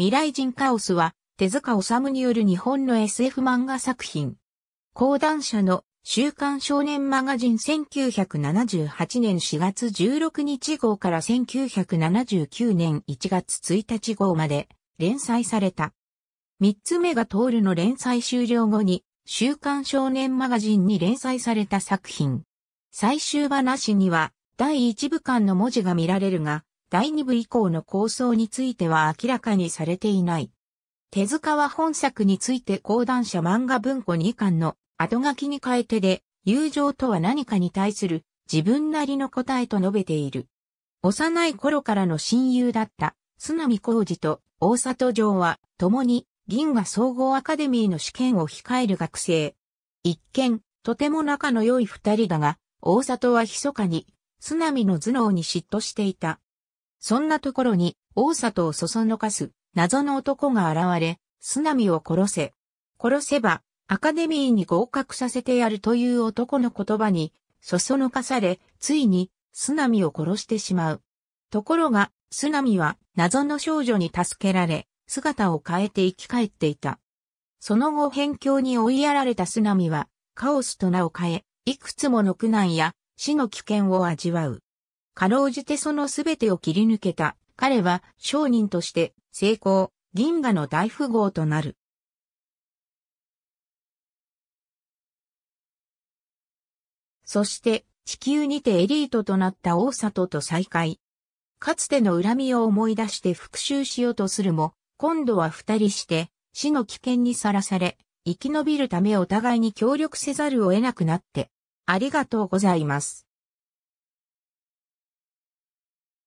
未来人カオスは、手塚治虫による日本の SF 漫画作品。講談社の週刊少年マガジン1978年4月16日号から1979年1月1日号まで連載された。三つ目が通るの連載終了後に週刊少年マガジンに連載された作品。最終話なしには第一部間の文字が見られるが、第2部以降の構想については明らかにされていない。手塚は本作について講談社漫画文庫2巻の後書きに変えてで、友情とは何かに対する自分なりの答えと述べている。幼い頃からの親友だった津波浩二と大里城は共に銀河総合アカデミーの試験を控える学生。一見、とても仲の良い二人だが、大里は密かに津波の頭脳に嫉妬していた。そんなところに、大里をそそのかす、謎の男が現れ、スナミを殺せ。殺せば、アカデミーに合格させてやるという男の言葉に、そそのかされ、ついに、スナミを殺してしまう。ところが、スナミは、謎の少女に助けられ、姿を変えて生き返っていた。その後辺境に追いやられたスナミは、カオスと名を変え、いくつもの苦難や死の危険を味わう。かろうじてそのすべてを切り抜けた。彼は商人として成功、銀河の大富豪となる。そして地球にてエリートとなった大里と再会。かつての恨みを思い出して復讐しようとするも、今度は二人して死の危険にさらされ、生き延びるためお互いに協力せざるを得なくなって。ありがとうございます。